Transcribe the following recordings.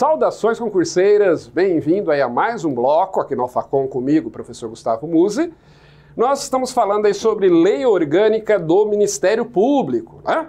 Saudações concurseiras, bem-vindo aí a mais um bloco aqui no Alfacom comigo, professor Gustavo Muse. Nós estamos falando aí sobre lei orgânica do Ministério Público, né?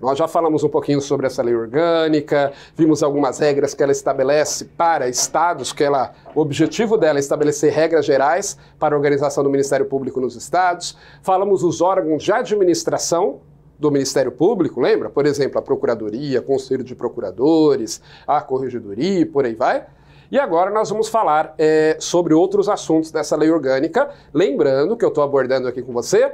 Nós já falamos um pouquinho sobre essa lei orgânica, vimos algumas regras que ela estabelece para estados, que ela, o objetivo dela é estabelecer regras gerais para a organização do Ministério Público nos estados. Falamos os órgãos de administração do Ministério Público, lembra? Por exemplo, a Procuradoria, Conselho de Procuradores, a Corregedoria e por aí vai. E agora nós vamos falar é, sobre outros assuntos dessa lei orgânica, lembrando que eu estou abordando aqui com você,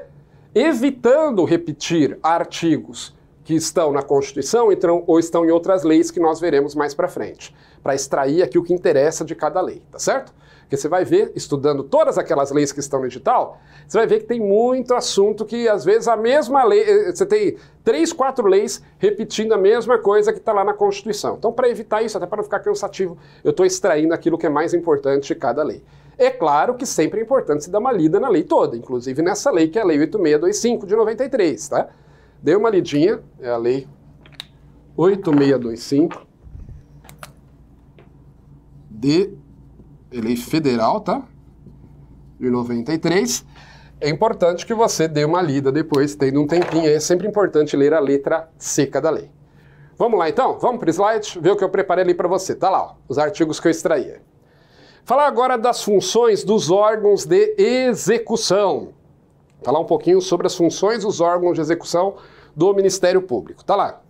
evitando repetir artigos que estão na Constituição então, ou estão em outras leis que nós veremos mais para frente, para extrair aqui o que interessa de cada lei, tá certo? Porque você vai ver, estudando todas aquelas leis que estão no edital, você vai ver que tem muito assunto que, às vezes, a mesma lei, eh, você tem três, quatro leis repetindo a mesma coisa que está lá na Constituição. Então, para evitar isso, até para não ficar cansativo, eu estou extraindo aquilo que é mais importante de cada lei. É claro que sempre é importante se dar uma lida na lei toda, inclusive nessa lei que é a Lei 8625 de 93, tá? Dê uma lidinha, é a lei 8625 de é lei federal, tá? De 93. É importante que você dê uma lida depois, tendo um tempinho. É sempre importante ler a letra seca da lei. Vamos lá então? Vamos para o slide, ver o que eu preparei ali para você. Tá lá, ó, os artigos que eu extraía. Falar agora das funções dos órgãos de execução falar um pouquinho sobre as funções dos órgãos de execução do Ministério Público. Tá lá.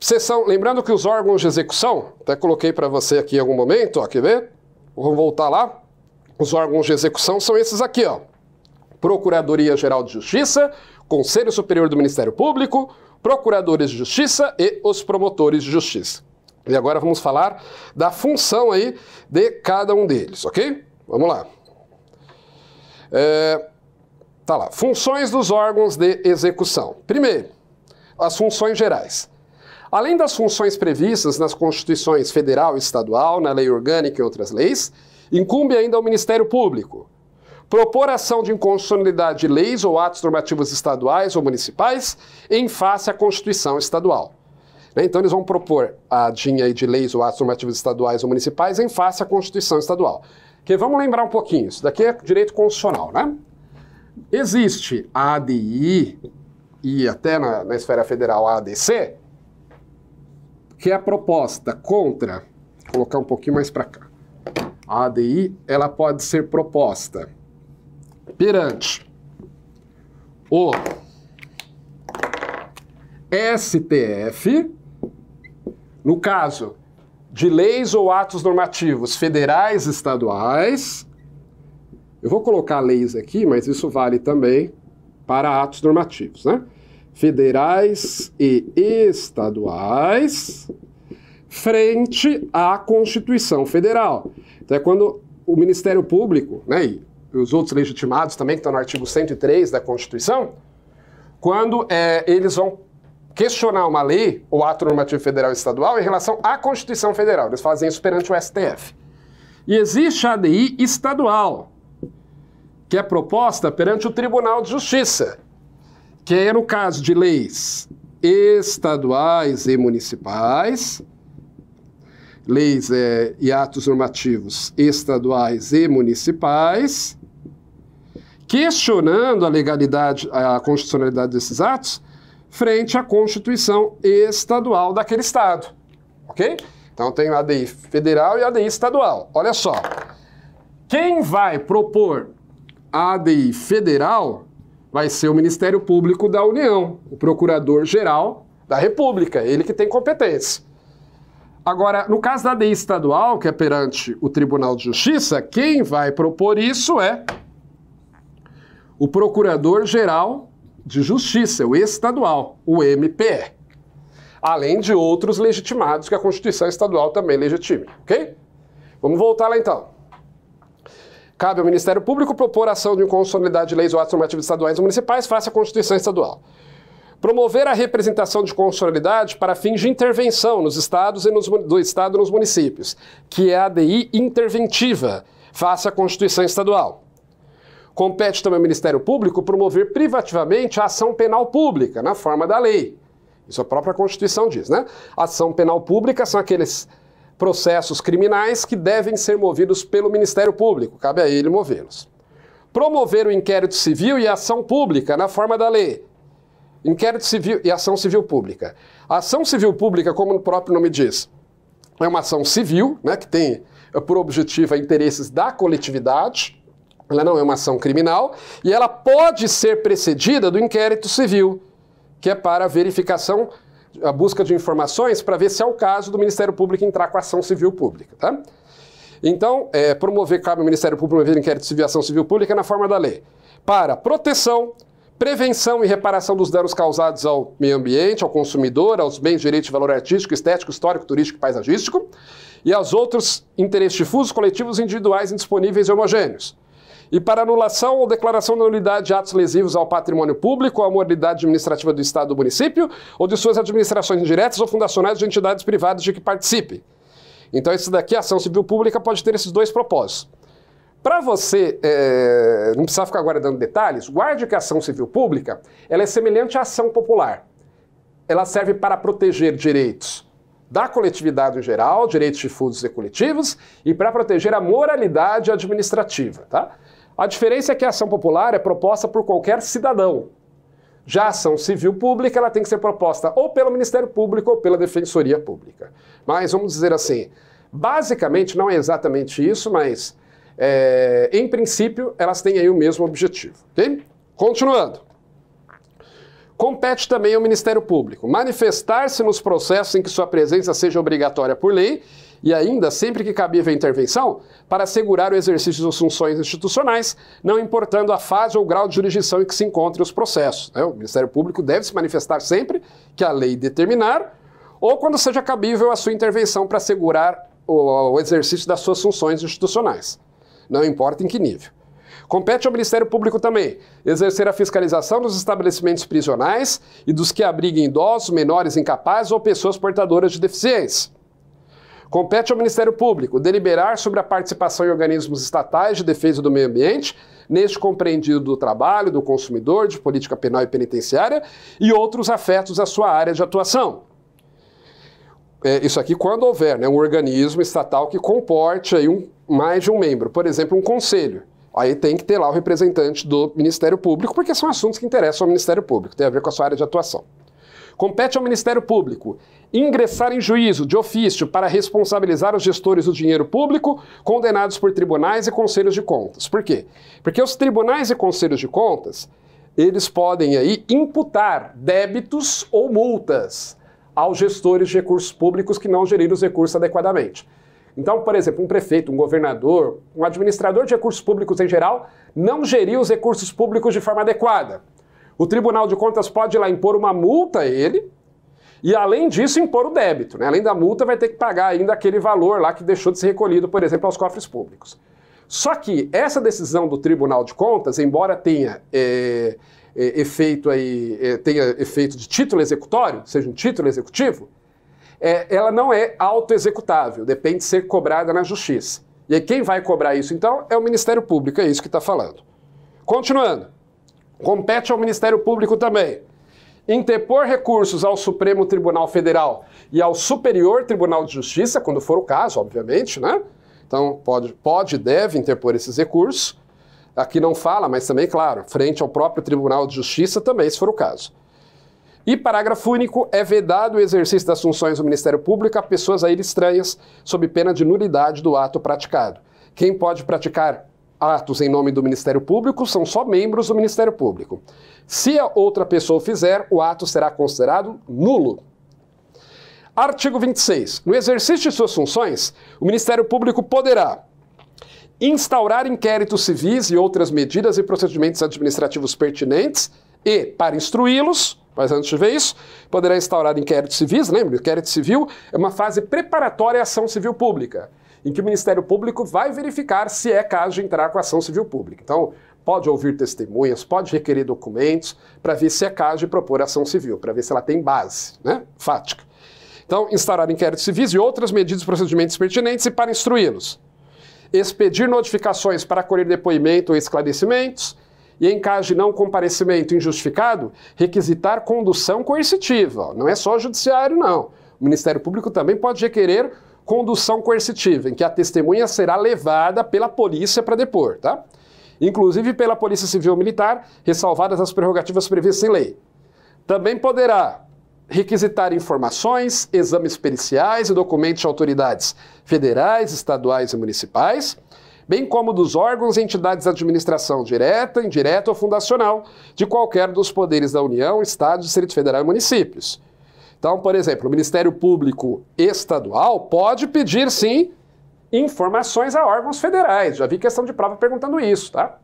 Seção, lembrando que os órgãos de execução, até coloquei para você aqui em algum momento, ó, quer ver? Vamos voltar lá. Os órgãos de execução são esses aqui, ó. Procuradoria Geral de Justiça, Conselho Superior do Ministério Público, Procuradores de Justiça e os promotores de justiça. E agora vamos falar da função aí de cada um deles, ok? Vamos lá. É, Tá lá. Funções dos órgãos de execução. Primeiro, as funções gerais. Além das funções previstas nas Constituições Federal e Estadual, na Lei Orgânica e outras leis, incumbe ainda ao Ministério Público propor ação de inconstitucionalidade de leis ou atos normativos estaduais ou municipais em face à Constituição Estadual. Né, então, eles vão propor a DIN de leis ou atos normativos estaduais ou municipais em face à Constituição Estadual. Que vamos lembrar um pouquinho, isso daqui é direito constitucional, né? Existe a ADI e até na, na esfera federal a ADC, que é a proposta contra, vou colocar um pouquinho mais para cá, a ADI ela pode ser proposta perante o STF, no caso de leis ou atos normativos federais, estaduais, eu vou colocar leis aqui, mas isso vale também para atos normativos, né? Federais e estaduais, frente à Constituição Federal. Então é quando o Ministério Público, né, e os outros legitimados também, que estão no artigo 103 da Constituição, quando é, eles vão questionar uma lei ou ato normativo federal e estadual em relação à Constituição Federal. Eles fazem isso perante o STF. E existe a ADI estadual, que é proposta perante o Tribunal de Justiça, que é no caso de leis estaduais e municipais, leis é, e atos normativos estaduais e municipais, questionando a legalidade, a constitucionalidade desses atos, frente à Constituição estadual daquele estado, ok? Então tem o ADI federal e ADI estadual. Olha só, quem vai propor ADI federal vai ser o Ministério Público da União, o Procurador-Geral da República, ele que tem competência. Agora, no caso da ADI estadual, que é perante o Tribunal de Justiça, quem vai propor isso é o Procurador-Geral de Justiça, o estadual, o MPE. Além de outros legitimados que a Constituição Estadual também legitima, ok? Vamos voltar lá então. Cabe ao Ministério Público propor ação de inconstitucionalidade de leis ou atos normativos estaduais ou municipais face à Constituição Estadual. Promover a representação de constitucionalidade para fins de intervenção nos estados e nos, do Estado nos municípios, que é a ADI interventiva, face à Constituição Estadual. Compete também ao Ministério Público promover privativamente a ação penal pública, na forma da lei. Isso a própria Constituição diz, né? Ação penal pública são aqueles processos criminais que devem ser movidos pelo Ministério Público, cabe a ele movê-los. Promover o inquérito civil e ação pública na forma da lei. Inquérito civil e ação civil pública. A ação civil pública, como o próprio nome diz, é uma ação civil, né, que tem eh, por objetivo interesses da coletividade, ela não é uma ação criminal, e ela pode ser precedida do inquérito civil, que é para verificação a busca de informações para ver se é o caso do Ministério Público entrar com ação civil pública. Tá? Então, é, promover cabe ao Ministério Público promover inquérito civil ação civil pública na forma da lei. Para proteção, prevenção e reparação dos danos causados ao meio ambiente, ao consumidor, aos bens, direitos de valor artístico, estético, histórico, turístico e paisagístico, e aos outros interesses difusos, coletivos, individuais, indisponíveis e homogêneos. E para anulação ou declaração da nulidade de atos lesivos ao patrimônio público ou à moralidade administrativa do Estado ou do município, ou de suas administrações indiretas ou fundacionais de entidades privadas de que participe. Então, isso daqui, a ação civil pública pode ter esses dois propósitos. Para você é, não precisar ficar agora dando detalhes, guarde que a ação civil pública ela é semelhante à ação popular. Ela serve para proteger direitos da coletividade em geral, direitos difusos e coletivos, e para proteger a moralidade administrativa. Tá? A diferença é que a ação popular é proposta por qualquer cidadão. Já a ação civil pública ela tem que ser proposta ou pelo Ministério Público ou pela Defensoria Pública. Mas vamos dizer assim, basicamente não é exatamente isso, mas é, em princípio elas têm aí o mesmo objetivo. Continuando. Compete também ao Ministério Público manifestar-se nos processos em que sua presença seja obrigatória por lei e ainda, sempre que cabível a intervenção, para assegurar o exercício das funções institucionais, não importando a fase ou grau de jurisdição em que se encontrem os processos. Né? O Ministério Público deve se manifestar sempre que a lei determinar, ou quando seja cabível a sua intervenção para assegurar o, o exercício das suas funções institucionais. Não importa em que nível. Compete ao Ministério Público também exercer a fiscalização dos estabelecimentos prisionais e dos que abriguem idosos, menores incapazes ou pessoas portadoras de deficiência. Compete ao Ministério Público deliberar sobre a participação em organismos estatais de defesa do meio ambiente, neste compreendido do trabalho, do consumidor, de política penal e penitenciária e outros afetos à sua área de atuação. É, isso aqui quando houver né, um organismo estatal que comporte aí um, mais de um membro, por exemplo, um conselho. Aí tem que ter lá o representante do Ministério Público, porque são assuntos que interessam ao Ministério Público, tem a ver com a sua área de atuação. Compete ao Ministério Público ingressar em juízo de ofício para responsabilizar os gestores do dinheiro público condenados por tribunais e conselhos de contas. Por quê? Porque os tribunais e conselhos de contas, eles podem aí imputar débitos ou multas aos gestores de recursos públicos que não geriram os recursos adequadamente. Então, por exemplo, um prefeito, um governador, um administrador de recursos públicos em geral, não geriu os recursos públicos de forma adequada. O Tribunal de Contas pode ir lá impor uma multa a ele e, além disso, impor o débito. Né? Além da multa, vai ter que pagar ainda aquele valor lá que deixou de ser recolhido, por exemplo, aos cofres públicos. Só que essa decisão do Tribunal de Contas, embora tenha é, é, efeito aí, é, tenha efeito de título executório, seja um título executivo, é, ela não é autoexecutável, depende de ser cobrada na justiça. E aí quem vai cobrar isso então é o Ministério Público, é isso que está falando. Continuando. Compete ao Ministério Público também interpor recursos ao Supremo Tribunal Federal e ao Superior Tribunal de Justiça, quando for o caso, obviamente, né? Então, pode, pode deve interpor esses recursos. Aqui não fala, mas também, claro, frente ao próprio Tribunal de Justiça também, se for o caso. E parágrafo único, é vedado o exercício das funções do Ministério Público a pessoas a ele estranhas, sob pena de nulidade do ato praticado. Quem pode praticar atos em nome do Ministério Público são só membros do Ministério Público. Se a outra pessoa fizer, o ato será considerado nulo. Artigo 26. No exercício de suas funções, o Ministério Público poderá instaurar inquéritos civis e outras medidas e procedimentos administrativos pertinentes e, para instruí-los, mas antes de ver isso, poderá instaurar inquéritos civis, lembra? Inquérito civil é uma fase preparatória à ação civil pública em que o Ministério Público vai verificar se é caso de entrar com ação civil pública. Então, pode ouvir testemunhas, pode requerer documentos para ver se é caso de propor ação civil, para ver se ela tem base, né? Fática. Então, instaurar inquéritos civis e outras medidas e procedimentos pertinentes e para instruí-los. Expedir notificações para acolher depoimento ou esclarecimentos. E em caso de não comparecimento injustificado, requisitar condução coercitiva. Não é só judiciário, não. O Ministério Público também pode requerer condução coercitiva, em que a testemunha será levada pela polícia para depor, tá? Inclusive pela Polícia Civil Militar, ressalvadas as prerrogativas previstas em lei. Também poderá requisitar informações, exames periciais e documentos de autoridades federais, estaduais e municipais, bem como dos órgãos e entidades de administração direta, indireta ou fundacional de qualquer dos poderes da União, Estado, Distrito Federal e municípios então, por exemplo, o Ministério Público Estadual pode pedir, sim, informações a órgãos federais. Já vi questão de prova perguntando isso, tá?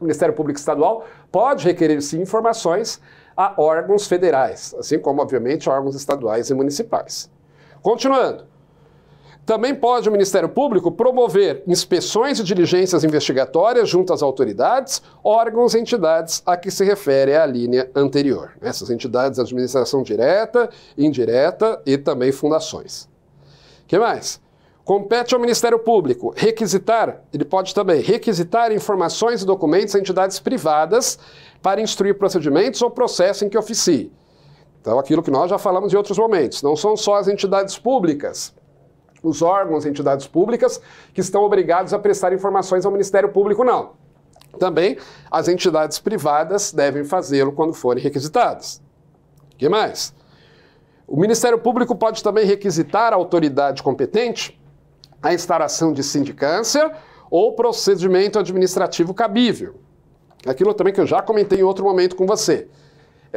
O Ministério Público Estadual pode requerer, sim, informações a órgãos federais, assim como, obviamente, órgãos estaduais e municipais. Continuando. Também pode o Ministério Público promover inspeções e diligências investigatórias junto às autoridades, órgãos e entidades a que se refere a linha anterior. Essas entidades, administração direta, indireta e também fundações. que mais? Compete ao Ministério Público requisitar, ele pode também requisitar informações e documentos a entidades privadas para instruir procedimentos ou processo em que oficie. Então, aquilo que nós já falamos em outros momentos, não são só as entidades públicas os órgãos e entidades públicas que estão obrigados a prestar informações ao Ministério Público, não. Também as entidades privadas devem fazê-lo quando forem requisitadas. O que mais? O Ministério Público pode também requisitar a autoridade competente a instalação de sindicância ou procedimento administrativo cabível. Aquilo também que eu já comentei em outro momento com você.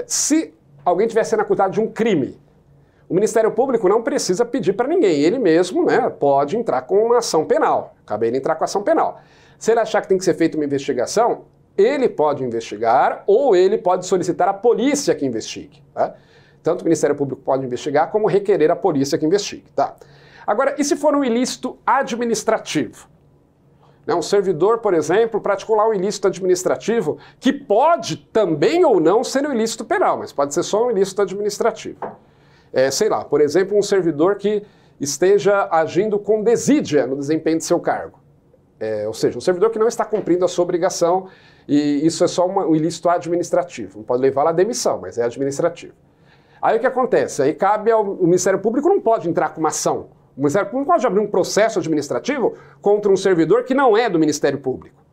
Se alguém estiver sendo acusado de um crime o Ministério Público não precisa pedir para ninguém, ele mesmo né, pode entrar com uma ação penal. Acabei de entrar com ação penal. Se ele achar que tem que ser feita uma investigação, ele pode investigar ou ele pode solicitar a polícia que investigue. Tá? Tanto o Ministério Público pode investigar como requerer a polícia que investigue. Tá? Agora, e se for um ilícito administrativo? Né, um servidor, por exemplo, praticou lá um ilícito administrativo, que pode também ou não ser um ilícito penal, mas pode ser só um ilícito administrativo é, sei lá, por exemplo, um servidor que esteja agindo com desídia no desempenho de seu cargo. É, ou seja, um servidor que não está cumprindo a sua obrigação e isso é só uma, um ilícito administrativo. Não pode levar à demissão, mas é administrativo. Aí o que acontece? Aí cabe ao o Ministério Público não pode entrar com uma ação. O Ministério Público não pode abrir um processo administrativo contra um servidor que não é do Ministério Público.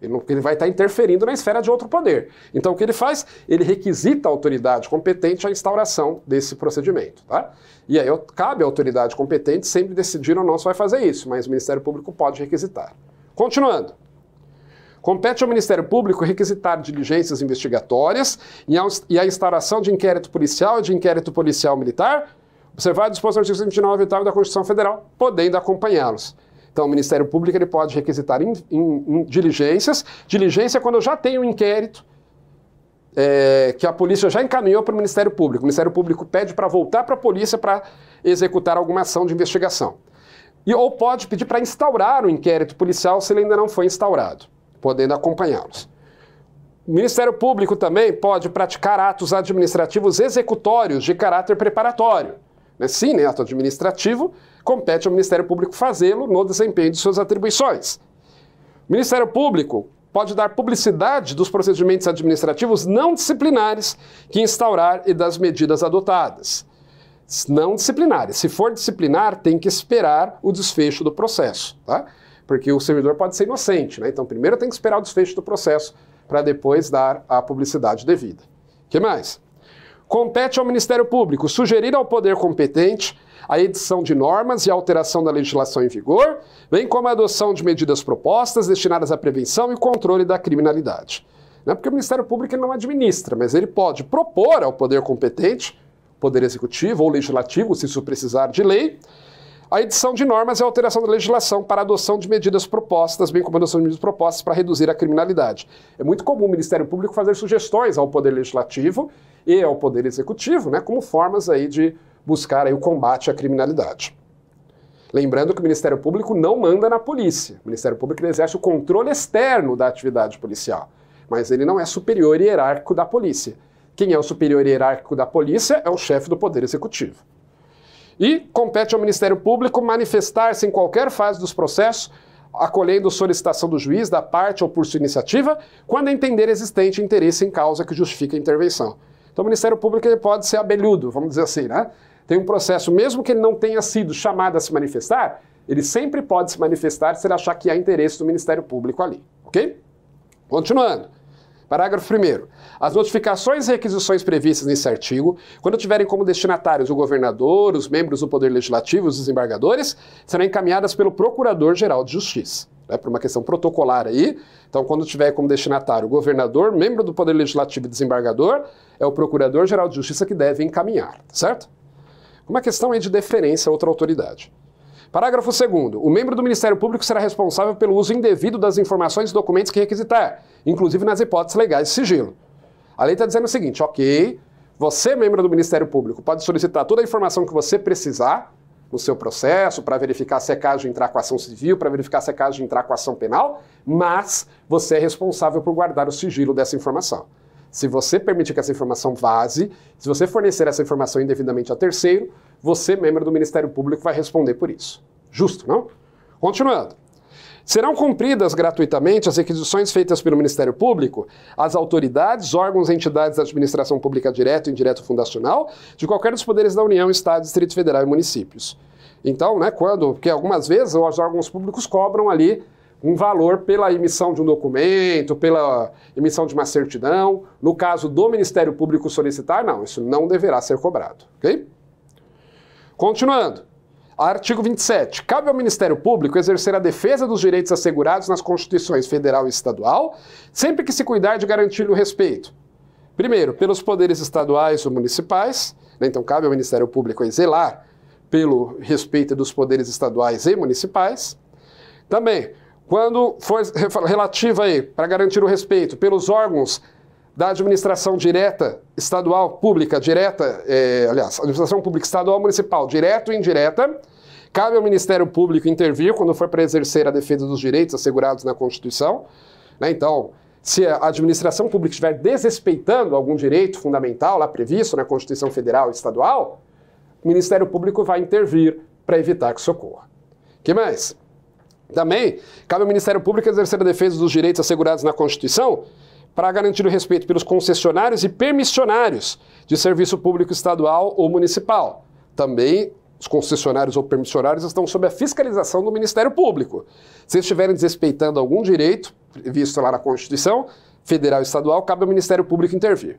Ele, não, ele vai estar interferindo na esfera de outro poder. Então, o que ele faz? Ele requisita a autoridade competente a instauração desse procedimento. Tá? E aí cabe à autoridade competente sempre decidir ou não se vai fazer isso, mas o Ministério Público pode requisitar. Continuando. Compete ao Ministério Público requisitar diligências investigatórias e a instauração de inquérito policial e de inquérito policial militar, observado o disposto no artigo 29 da Constituição Federal, podendo acompanhá-los. Então, o Ministério Público ele pode requisitar in, in, in diligências. Diligência é quando eu já tenho um inquérito é, que a polícia já encaminhou para o Ministério Público. O Ministério Público pede para voltar para a polícia para executar alguma ação de investigação. E, ou pode pedir para instaurar o um inquérito policial se ele ainda não foi instaurado, podendo acompanhá-los. O Ministério Público também pode praticar atos administrativos executórios de caráter preparatório. Né? Sim, né? ato administrativo compete ao Ministério Público fazê-lo no desempenho de suas atribuições. O Ministério Público pode dar publicidade dos procedimentos administrativos não disciplinares que instaurar e das medidas adotadas. Não disciplinares. Se for disciplinar, tem que esperar o desfecho do processo, tá? Porque o servidor pode ser inocente, né? Então, primeiro tem que esperar o desfecho do processo para depois dar a publicidade devida. O que mais? Compete ao Ministério Público sugerir ao poder competente a edição de normas e a alteração da legislação em vigor, bem como a adoção de medidas propostas destinadas à prevenção e controle da criminalidade. Não é porque o Ministério Público não administra, mas ele pode propor ao poder competente, poder executivo ou legislativo, se isso precisar de lei, a edição de normas e a alteração da legislação para a adoção de medidas propostas, bem como a adoção de medidas propostas para reduzir a criminalidade. É muito comum o Ministério Público fazer sugestões ao Poder Legislativo e ao Poder Executivo, né, como formas aí de buscar aí o combate à criminalidade. Lembrando que o Ministério Público não manda na polícia. O Ministério Público exerce o controle externo da atividade policial, mas ele não é superior e hierárquico da polícia. Quem é o superior e hierárquico da polícia é o chefe do Poder Executivo. E compete ao Ministério Público manifestar-se em qualquer fase dos processos, acolhendo solicitação do juiz, da parte ou por sua iniciativa, quando entender existente interesse em causa que justifique a intervenção. Então, o Ministério Público pode ser abelhudo, vamos dizer assim, né? tem um processo, mesmo que ele não tenha sido chamado a se manifestar, ele sempre pode se manifestar se ele achar que há interesse do Ministério Público ali, ok? Continuando. Parágrafo 1. As notificações e requisições previstas nesse artigo, quando tiverem como destinatários o governador, os membros do Poder Legislativo e os desembargadores, serão encaminhadas pelo Procurador-Geral de Justiça. É por uma questão protocolar aí. Então, quando tiver como destinatário o governador, membro do Poder Legislativo e desembargador, é o Procurador-Geral de Justiça que deve encaminhar, tá certo? Uma questão é de deferência a outra autoridade. Parágrafo 2. O membro do Ministério Público será responsável pelo uso indevido das informações e documentos que requisitar, inclusive nas hipóteses legais de sigilo. A lei está dizendo o seguinte: ok, você, membro do Ministério Público, pode solicitar toda a informação que você precisar no seu processo para verificar se é caso de entrar com ação civil, para verificar se é caso de entrar com ação penal, mas você é responsável por guardar o sigilo dessa informação. Se você permitir que essa informação vaze, se você fornecer essa informação indevidamente a terceiro, você, membro do Ministério Público, vai responder por isso. Justo, não? Continuando. Serão cumpridas gratuitamente as requisições feitas pelo Ministério Público às autoridades, órgãos e entidades da administração pública direta e indireta fundacional de qualquer dos poderes da União, Estado, Distrito Federal e municípios. Então, né, quando, porque algumas vezes os órgãos públicos cobram ali um valor pela emissão de um documento, pela emissão de uma certidão. No caso do Ministério Público solicitar, não, isso não deverá ser cobrado. Ok? Continuando. Artigo 27. Cabe ao Ministério Público exercer a defesa dos direitos assegurados nas Constituições federal e estadual, sempre que se cuidar de garantir o respeito. Primeiro, pelos poderes estaduais ou municipais, né? então cabe ao Ministério Público zelar pelo respeito dos poderes estaduais e municipais. Também quando foi relativa aí, para garantir o respeito pelos órgãos da administração direta estadual pública, direta, é, aliás, administração pública estadual municipal, direta e indireta, cabe ao Ministério Público intervir quando for para exercer a defesa dos direitos assegurados na Constituição. Né? Então, se a administração pública estiver desrespeitando algum direito fundamental lá previsto na Constituição Federal e Estadual, o Ministério Público vai intervir para evitar que isso ocorra. que mais? Também cabe ao Ministério Público exercer a defesa dos direitos assegurados na Constituição para garantir o respeito pelos concessionários e permissionários de serviço público estadual ou municipal. Também os concessionários ou permissionários estão sob a fiscalização do Ministério Público. Se estiverem desrespeitando algum direito previsto lá na Constituição, federal e estadual, cabe ao Ministério Público intervir.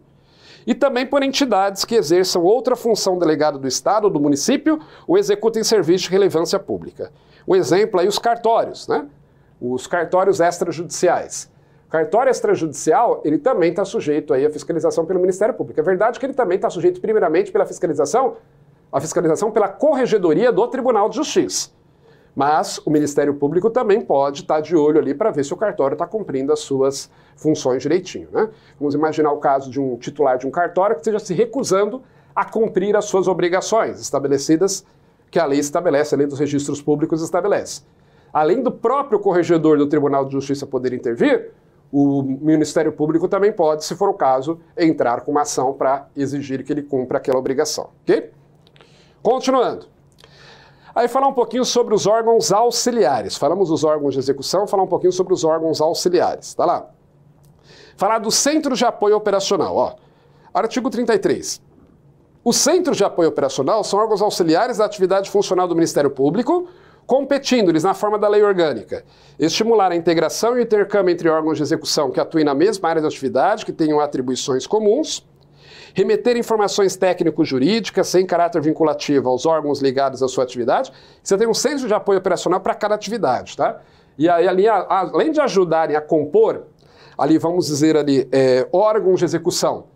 E também por entidades que exerçam outra função delegada do Estado ou do município ou executem serviço de relevância pública. Um exemplo aí, os cartórios, né? Os cartórios extrajudiciais. O cartório extrajudicial, ele também está sujeito aí à fiscalização pelo Ministério Público. É verdade que ele também está sujeito, primeiramente, pela fiscalização, a fiscalização pela corregedoria do Tribunal de Justiça. Mas o Ministério Público também pode estar tá de olho ali para ver se o cartório está cumprindo as suas funções direitinho. Né? Vamos imaginar o caso de um titular de um cartório que esteja se recusando a cumprir as suas obrigações estabelecidas que a lei estabelece, a lei dos registros públicos estabelece. Além do próprio corregedor do Tribunal de Justiça poder intervir, o Ministério Público também pode, se for o caso, entrar com uma ação para exigir que ele cumpra aquela obrigação. Ok? Continuando. Aí falar um pouquinho sobre os órgãos auxiliares. Falamos dos órgãos de execução, falar um pouquinho sobre os órgãos auxiliares. Tá lá. Falar do Centro de Apoio Operacional, ó. Artigo 33. Os Centros de Apoio Operacional são órgãos auxiliares da atividade funcional do Ministério Público, competindo-lhes na forma da lei orgânica, estimular a integração e o intercâmbio entre órgãos de execução que atuem na mesma área de atividade, que tenham atribuições comuns, remeter informações técnico-jurídicas sem caráter vinculativo aos órgãos ligados à sua atividade. Você tem um centro de apoio operacional para cada atividade, tá? E aí, ali, além de ajudarem a compor, ali, vamos dizer ali, é, órgãos de execução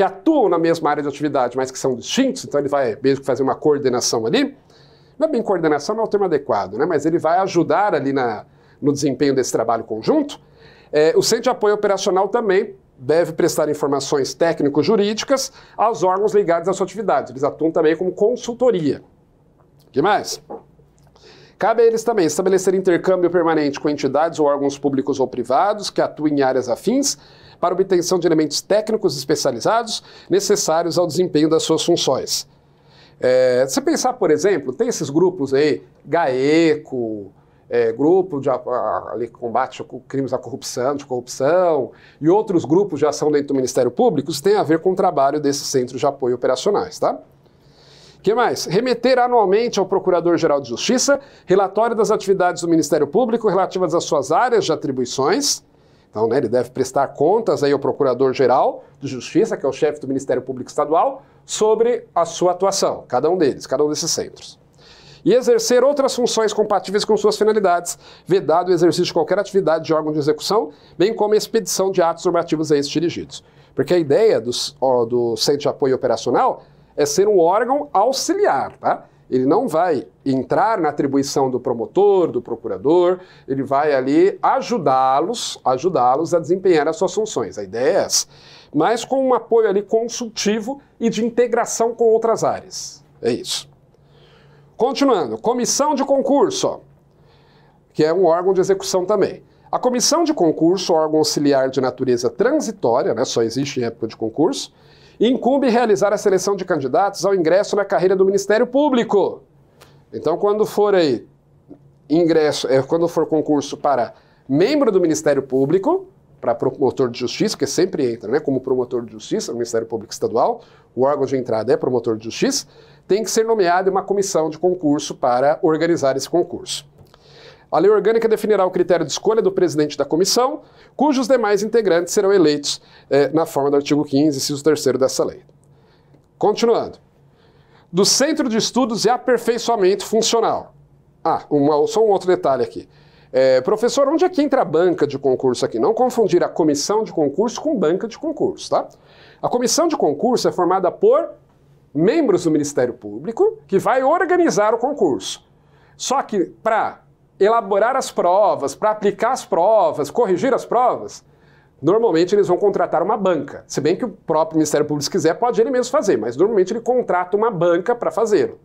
que atuam na mesma área de atividade, mas que são distintos, então ele vai mesmo fazer uma coordenação ali. Não é bem coordenação, não é o termo adequado, né? mas ele vai ajudar ali na, no desempenho desse trabalho conjunto. É, o Centro de Apoio Operacional também deve prestar informações técnico-jurídicas aos órgãos ligados à sua atividade. Eles atuam também como consultoria. O que mais? Cabe a eles também estabelecer intercâmbio permanente com entidades ou órgãos públicos ou privados que atuem em áreas afins para obtenção de elementos técnicos especializados necessários ao desempenho das suas funções. É, se pensar, por exemplo, tem esses grupos aí, GAECO, é, grupo de ali, combate a crimes à corrupção, de corrupção, e outros grupos de ação dentro do Ministério Público, isso tem a ver com o trabalho desses centros de apoio operacionais, tá? que mais? Remeter anualmente ao Procurador-Geral de Justiça relatório das atividades do Ministério Público relativas às suas áreas de atribuições, então, né, ele deve prestar contas aí ao Procurador-Geral de Justiça, que é o chefe do Ministério Público Estadual, sobre a sua atuação, cada um deles, cada um desses centros. E exercer outras funções compatíveis com suas finalidades, vedado o exercício de qualquer atividade de órgão de execução, bem como a expedição de atos normativos a esses dirigidos. Porque a ideia do, do Centro de Apoio Operacional é ser um órgão auxiliar, tá? Ele não vai entrar na atribuição do promotor, do procurador, ele vai ali ajudá-los, ajudá-los a desempenhar as suas funções. A ideia é essa. Mas com um apoio ali consultivo e de integração com outras áreas. É isso. Continuando, comissão de concurso, que é um órgão de execução também. A comissão de concurso, órgão auxiliar de natureza transitória, né, só existe em época de concurso, incumbe realizar a seleção de candidatos ao ingresso na carreira do Ministério Público. Então, quando for aí ingresso, é, quando for concurso para membro do Ministério Público, para promotor de justiça, que sempre entra, né, como promotor de justiça, o Ministério Público Estadual, o órgão de entrada é promotor de justiça, tem que ser nomeada uma comissão de concurso para organizar esse concurso. A lei orgânica definirá o critério de escolha do presidente da comissão, cujos demais integrantes serão eleitos eh, na forma do artigo 15, inciso 3 dessa lei. Continuando. Do Centro de Estudos e Aperfeiçoamento Funcional. Ah, uma, só um outro detalhe aqui. É, professor, onde é que entra a banca de concurso aqui? Não confundir a comissão de concurso com banca de concurso, tá? A comissão de concurso é formada por membros do Ministério Público que vai organizar o concurso. Só que para elaborar as provas, para aplicar as provas, corrigir as provas, normalmente eles vão contratar uma banca. Se bem que o próprio Ministério Público, se quiser, pode ele mesmo fazer, mas normalmente ele contrata uma banca para fazê-lo.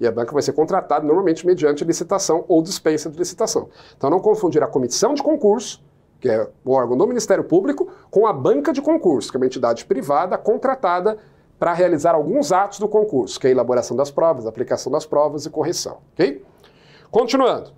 E a banca vai ser contratada normalmente mediante licitação ou dispensa de licitação. Então não confundir a comissão de concurso, que é o órgão do Ministério Público, com a banca de concurso, que é uma entidade privada contratada para realizar alguns atos do concurso, que é a elaboração das provas, aplicação das provas e correção. Ok? Continuando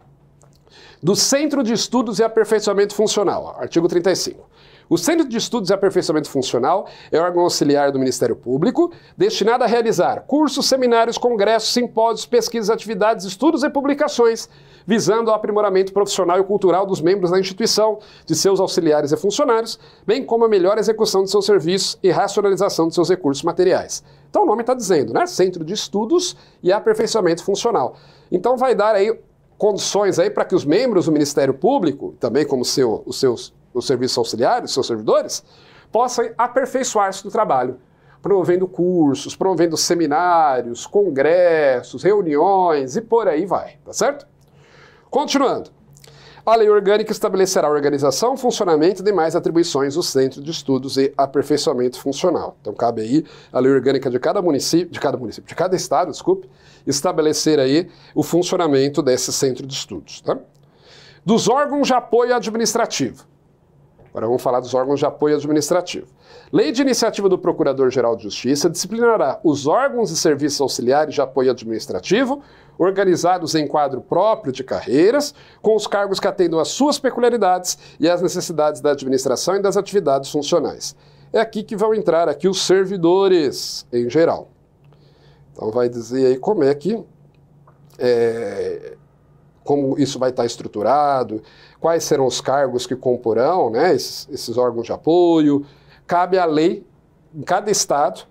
do Centro de Estudos e Aperfeiçoamento Funcional, artigo 35. O Centro de Estudos e Aperfeiçoamento Funcional é órgão auxiliar do Ministério Público, destinado a realizar cursos, seminários, congressos, simpósios, pesquisas, atividades, estudos e publicações, visando o aprimoramento profissional e cultural dos membros da instituição, de seus auxiliares e funcionários, bem como a melhor execução de seus serviços e racionalização de seus recursos materiais. Então o nome está dizendo, né? Centro de Estudos e Aperfeiçoamento Funcional. Então vai dar aí condições aí para que os membros do Ministério Público, também como seu, os seus os serviços auxiliares, os seus servidores, possam aperfeiçoar-se no trabalho, promovendo cursos, promovendo seminários, congressos, reuniões e por aí vai, tá certo? Continuando. A lei orgânica estabelecerá a organização, funcionamento e demais atribuições do Centro de Estudos e Aperfeiçoamento Funcional. Então cabe aí a lei orgânica de cada município, de cada município, de cada estado, desculpe, estabelecer aí o funcionamento desse centro de estudos. Tá? Dos órgãos de apoio administrativo. Agora vamos falar dos órgãos de apoio administrativo. Lei de iniciativa do Procurador-Geral de Justiça disciplinará os órgãos e serviços auxiliares de apoio administrativo, organizados em quadro próprio de carreiras, com os cargos que atendam às suas peculiaridades e às necessidades da administração e das atividades funcionais. É aqui que vão entrar aqui os servidores em geral. Então vai dizer aí como é que é, como isso vai estar estruturado, quais serão os cargos que comporão né, esses, esses órgãos de apoio. Cabe à lei, em cada estado,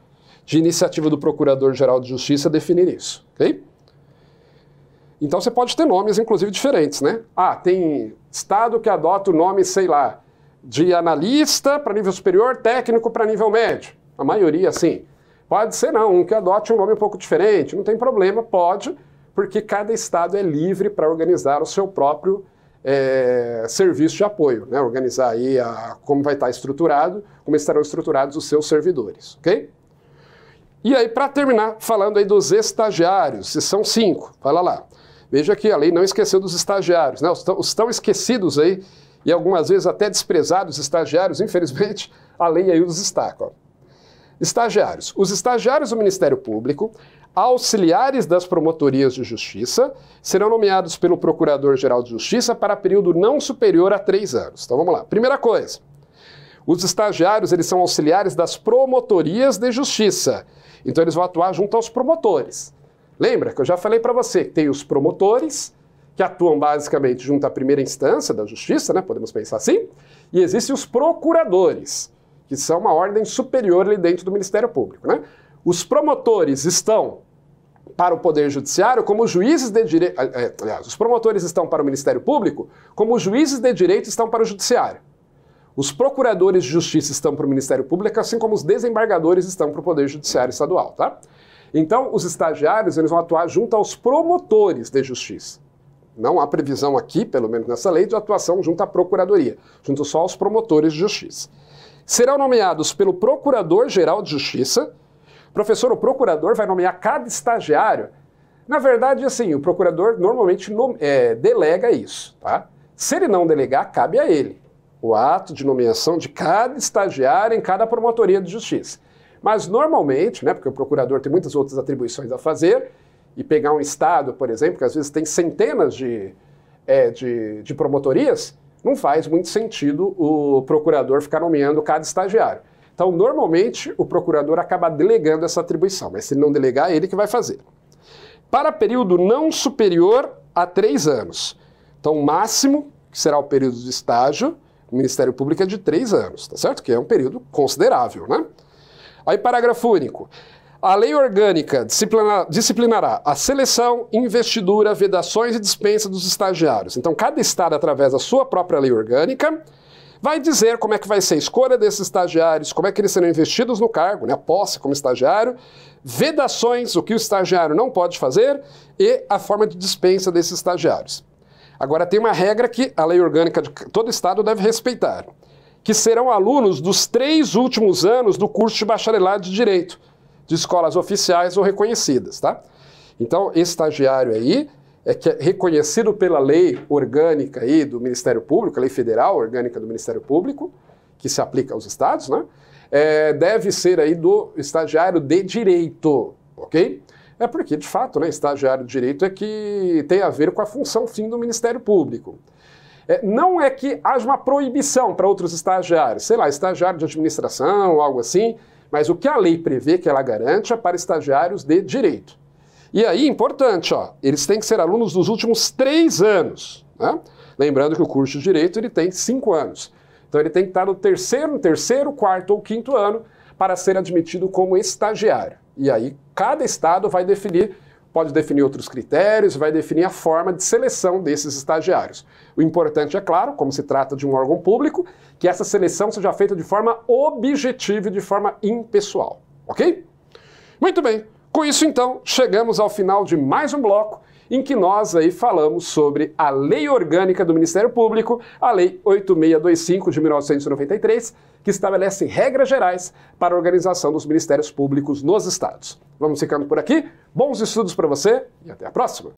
de iniciativa do Procurador-Geral de Justiça, definir isso. ok? Então você pode ter nomes, inclusive, diferentes, né? Ah, tem estado que adota o nome, sei lá, de analista para nível superior, técnico para nível médio. A maioria, sim. Pode ser, não, um que adote um nome um pouco diferente, não tem problema, pode, porque cada estado é livre para organizar o seu próprio é, serviço de apoio, né? organizar aí a, como vai estar estruturado, como estarão estruturados os seus servidores, ok? E aí, para terminar, falando aí dos estagiários, se são cinco, fala lá. Veja que a lei não esqueceu dos estagiários, né? Os tão, os tão esquecidos aí e algumas vezes até desprezados estagiários, infelizmente, a lei aí os destaca. Ó. Estagiários. Os estagiários do Ministério Público auxiliares das promotorias de justiça serão nomeados pelo Procurador-Geral de Justiça para período não superior a três anos. Então vamos lá. Primeira coisa, os estagiários eles são auxiliares das promotorias de justiça. Então eles vão atuar junto aos promotores. Lembra que eu já falei para você que tem os promotores, que atuam basicamente junto à primeira instância da justiça, né? Podemos pensar assim. E existem os procuradores, que são uma ordem superior ali dentro do Ministério Público, né? Os promotores estão para o Poder Judiciário como os juízes de direito. Eh, eh, aliás, os promotores estão para o Ministério Público como os juízes de direito estão para o Judiciário. Os procuradores de justiça estão para o Ministério Público, assim como os desembargadores estão para o Poder Judiciário Estadual, tá? Então, os estagiários eles vão atuar junto aos promotores de justiça. Não há previsão aqui, pelo menos nessa lei, de atuação junto à Procuradoria, junto só aos promotores de justiça. Serão nomeados pelo Procurador-Geral de Justiça, Professor, o procurador vai nomear cada estagiário? Na verdade, assim, o procurador normalmente é, delega isso, tá? Se ele não delegar, cabe a ele o ato de nomeação de cada estagiário em cada promotoria de justiça. Mas normalmente, né, porque o procurador tem muitas outras atribuições a fazer, e pegar um estado, por exemplo, que às vezes tem centenas de, é, de, de promotorias, não faz muito sentido o procurador ficar nomeando cada estagiário. Então, normalmente, o procurador acaba delegando essa atribuição, mas se ele não delegar, é ele que vai fazer. Para período não superior a três anos. Então, o máximo, que será o período de estágio, o Ministério Público é de três anos, tá certo? Que é um período considerável, né? Aí, parágrafo único. A lei orgânica disciplina, disciplinará a seleção, investidura, vedações e dispensa dos estagiários. Então, cada estado, através da sua própria lei orgânica, vai dizer como é que vai ser a escolha desses estagiários, como é que eles serão investidos no cargo, né, a posse como estagiário, vedações, o que o estagiário não pode fazer e a forma de dispensa desses estagiários. Agora, tem uma regra que a lei orgânica de todo Estado deve respeitar, que serão alunos dos três últimos anos do curso de bacharelado de Direito, de escolas oficiais ou reconhecidas, tá? Então, esse estagiário aí, é que é reconhecido pela lei orgânica aí do Ministério Público, a lei federal orgânica do Ministério Público, que se aplica aos estados, né? É, deve ser aí do estagiário de direito, ok? É porque, de fato, né, estagiário de direito é que tem a ver com a função fim do Ministério Público. É, não é que haja uma proibição para outros estagiários, sei lá, estagiário de administração, algo assim, mas o que a lei prevê que ela garante é para estagiários de direito. E aí, importante, ó, eles têm que ser alunos dos últimos três anos. Né? Lembrando que o curso de Direito ele tem cinco anos. Então ele tem que estar no terceiro, terceiro, quarto ou quinto ano para ser admitido como estagiário. E aí cada estado vai definir, pode definir outros critérios, vai definir a forma de seleção desses estagiários. O importante é claro, como se trata de um órgão público, que essa seleção seja feita de forma objetiva e de forma impessoal, ok? Muito bem. Com isso, então, chegamos ao final de mais um bloco em que nós aí falamos sobre a Lei Orgânica do Ministério Público, a Lei 8625 de 1993, que estabelece regras gerais para a organização dos ministérios públicos nos estados. Vamos ficando por aqui. Bons estudos para você e até a próxima.